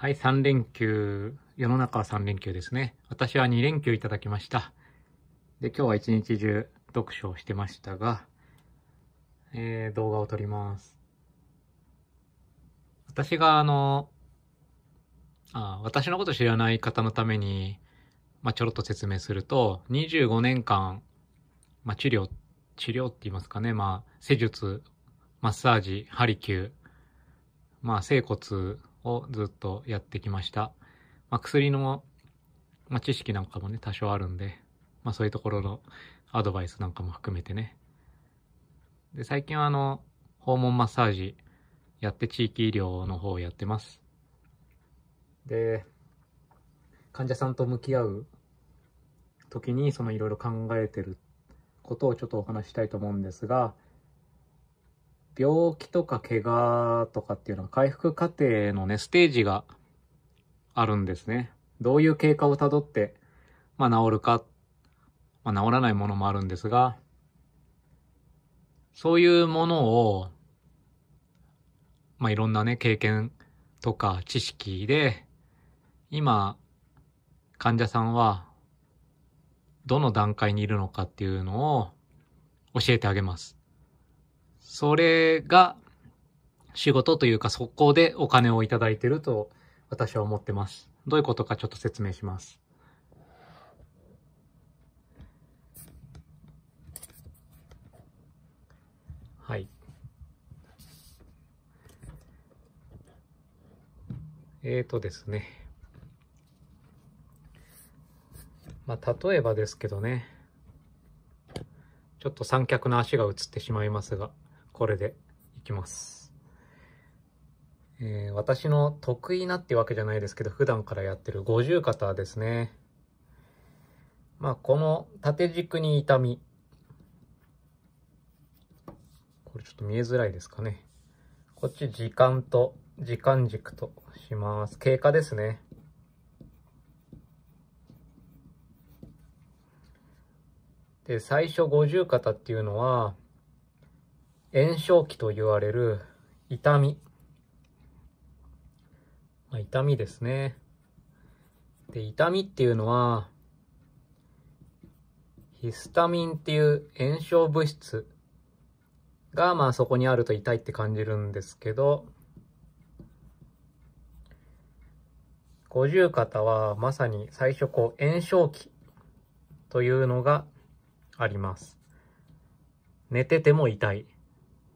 はい、3連休。世の中は3連休ですね。私は2連休いただきました。で、今日は一日中読書をしてましたが、えー、動画を撮ります。私があの、あ私のこと知らない方のために、まあ、ちょろっと説明すると、25年間、まあ、治療、治療って言いますかね、まあ、施術、マッサージ、ハリキュー、まあ、整骨、をずっとやってきました。まあ、薬の、まあ、知識なんかもね、多少あるんで、まあ、そういうところのアドバイスなんかも含めてね。で、最近はあの、訪問マッサージやって地域医療の方をやってます。で、患者さんと向き合う時にそのいろいろ考えてることをちょっとお話したいと思うんですが、病気とか怪我とかっていうのは回復過程のね、ステージがあるんですね。どういう経過をたどって、まあ治るか、まあ治らないものもあるんですが、そういうものを、まあいろんなね、経験とか知識で、今、患者さんは、どの段階にいるのかっていうのを教えてあげます。それが仕事というかそこでお金をいただいてると私は思ってます。どういうことかちょっと説明します。はい。えっ、ー、とですね。まあ、例えばですけどね。ちょっと三脚の足が映ってしまいますが。これでいきます。えー、私の得意なってわけじゃないですけど、普段からやってる五十肩ですね。まあ、この縦軸に痛み。これちょっと見えづらいですかね。こっち時間と、時間軸とします。経過ですね。で、最初五十肩っていうのは、炎症期と言われる痛み。まあ、痛みですね。で、痛みっていうのは、ヒスタミンっていう炎症物質が、まあそこにあると痛いって感じるんですけど、五十肩はまさに最初こう炎症期というのがあります。寝てても痛い。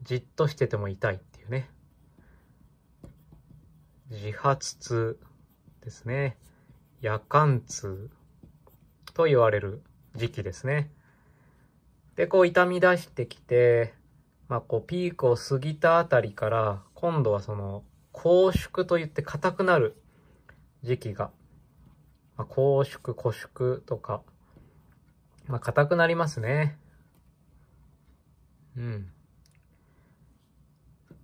じっとしてても痛いっていうね。自発痛ですね。夜間痛と言われる時期ですね。で、こう痛み出してきて、まあ、こうピークを過ぎたあたりから、今度はその、拘縮といって硬くなる時期が、まあ、拘縮、拘縮とか、まあ、硬くなりますね。うん。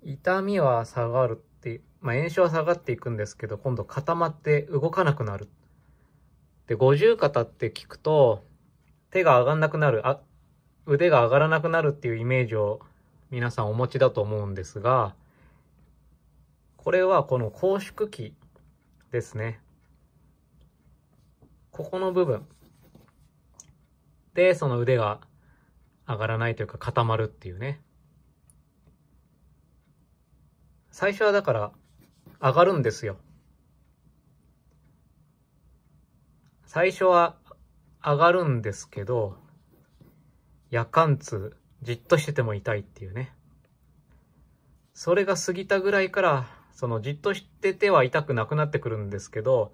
痛みは下がるって、まあ、炎症は下がっていくんですけど、今度固まって動かなくなる。で、五十肩って聞くと、手が上がんなくなる、あ、腕が上がらなくなるっていうイメージを皆さんお持ちだと思うんですが、これはこの拘縮期ですね。ここの部分でその腕が上がらないというか固まるっていうね。最初はだから上がるんですよ。最初は上がるんですけど、夜間痛、じっとしてても痛いっていうね。それが過ぎたぐらいから、そのじっとしてては痛くなくなってくるんですけど、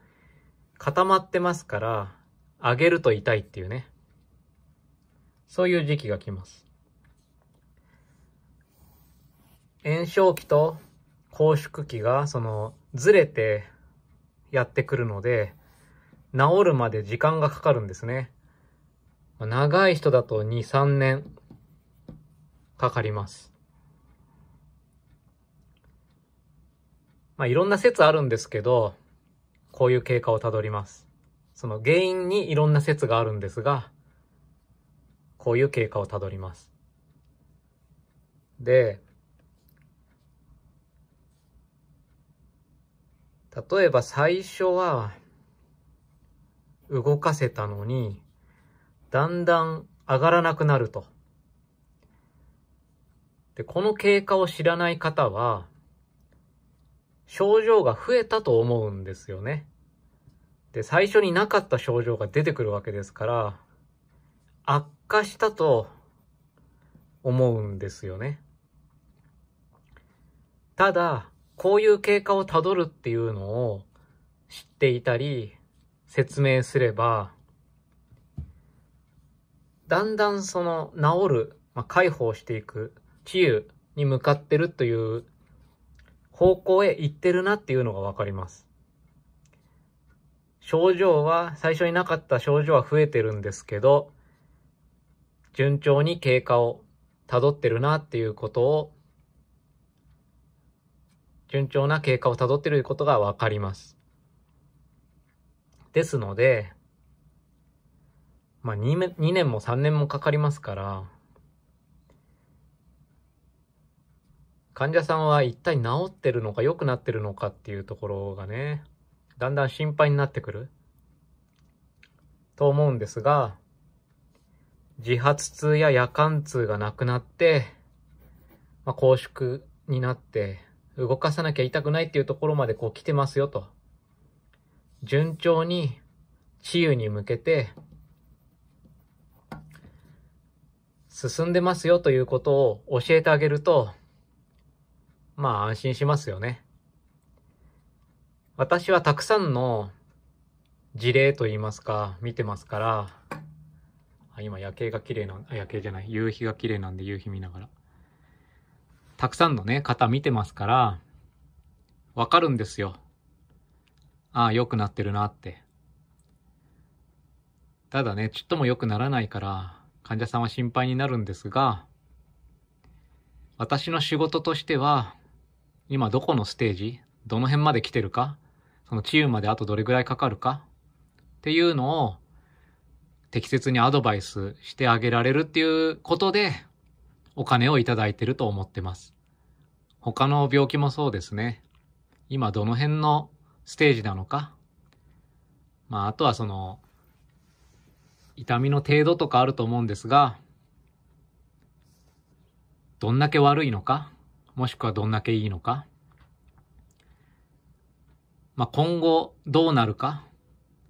固まってますから、上げると痛いっていうね。そういう時期が来ます。炎症期と拘縮期が、その、ずれてやってくるので、治るまで時間がかかるんですね。長い人だと2、3年かかります。まあ、いろんな説あるんですけど、こういう経過をたどります。その原因にいろんな説があるんですが、こういう経過をたどります。で、例えば最初は動かせたのに、だんだん上がらなくなると。で、この経過を知らない方は、症状が増えたと思うんですよね。で、最初になかった症状が出てくるわけですから、悪化したと思うんですよね。ただ、こういう経過をたどるっていうのを知っていたり、説明すれば、だんだんその治る、まあ、解放していく、治癒に向かってるという方向へ行ってるなっていうのがわかります。症状は、最初になかった症状は増えてるんですけど、順調に経過を辿ってるなっていうことを順調な経過をたどっていることがわかります。ですので、まあ2、2年も3年もかかりますから、患者さんは一体治ってるのか良くなってるのかっていうところがね、だんだん心配になってくると思うんですが、自発痛や夜間痛がなくなって、まあ、拘縮になって、動かさなきゃ痛くないっていうところまでこう来てますよと。順調に治癒に向けて進んでますよということを教えてあげると、まあ安心しますよね。私はたくさんの事例と言いますか、見てますから、今夜景が綺麗な、夜景じゃない、夕日が綺麗なんで夕日見ながら。たくさんのね、方見てますから、わかるんですよ。ああ、良くなってるなって。ただね、ちっとも良くならないから、患者さんは心配になるんですが、私の仕事としては、今どこのステージ、どの辺まで来てるか、その治癒まであとどれぐらいかかるか、っていうのを、適切にアドバイスしてあげられるっていうことで、お金をいただいてると思ってます。他の病気もそうですね。今どの辺のステージなのか。まあ、あとはその、痛みの程度とかあると思うんですが、どんだけ悪いのか、もしくはどんだけいいのか。まあ、今後どうなるか、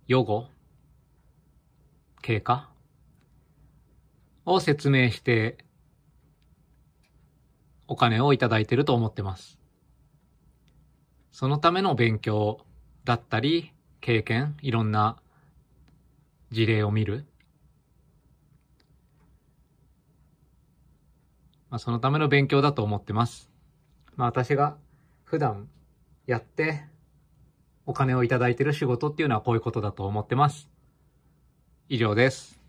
予後、経過を説明してお金をいただいてると思ってます。そのための勉強だったり、経験、いろんな事例を見る。まあ、そのための勉強だと思ってます。まあ私が普段やってお金をいただいてる仕事っていうのはこういうことだと思ってます。以上です。